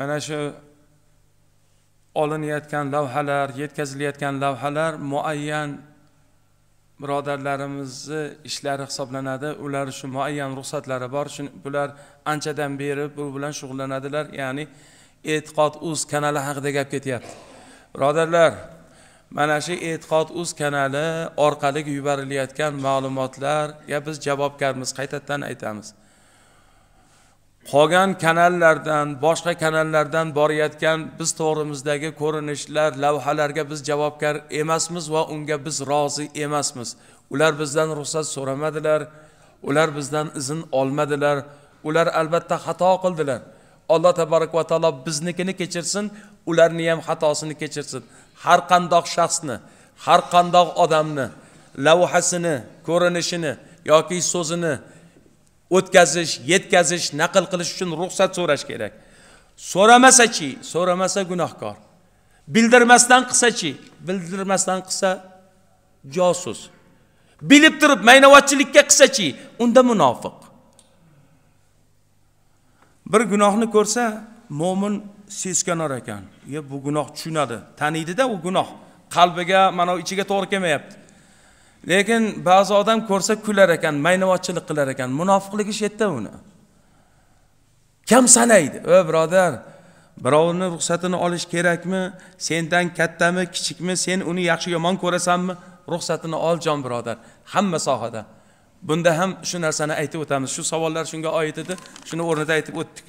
mana shu olinayotgan lavhalar yetkazilayotgan lavhalar muayyan birodarlarimizni ishlari hisoblanadi ular shu muayyan ruxsatlari bor bular anchadan beri bu bilan shug'ullanadilar ya'ni e'tiqod uz kanali haqida gap ketyapti birodarlar mana shu e'tiqod uz kanali orqali yuborilayotgan ma'lumotlarga biz javobgarmiz qaytadan aytamiz qolgan kanallardan boshqa kanallardan borayotgan biz to'g'rimizdagi ko'rinishlar lavhalarga biz javobgar emasmiz va unga biz rozi emasmiz ular bizdan ruxsat so'ramadilar ular bizdan izn olmadilar ular albatta xato qildilar alloh tabarak va taolo biznikini kechirsin ularni ham xatosini kechirsin har qandoq shaxsni har qandoq odamni lavhasini ko'rinishini yoki so'zini o'tkazish yetkazish naql qilish uchun ruxsat so'rash kerak so'ramasachi so'ramasa gunohkor bildirmasdan qilsachi bildirmasdan qilsa josus bilib turib maynovatchilikka qilsachi unda munofiq bir gunohni ko'rsa mo'min seskanar ekan yo bu gunoh tushunadi taniydida u gunoh qalbiga mana ichiga to'g'ri kelmayapti lekin ba'zi odam ko'rsa kular ekan maynavochilik qilar ekan munofiqligi shu yerda uni kam sanaydi o birodar birovni ruxsatini olish kerakmi sendan kattami kichikmi sen uni yaxshi yomon ko'rasanmi ruxsatini ol jon birodar hamma sohada bunda ham shu narsani aytib o'tamiz shu savollar shunga oid edi shuni o'rnida aytib o'tdik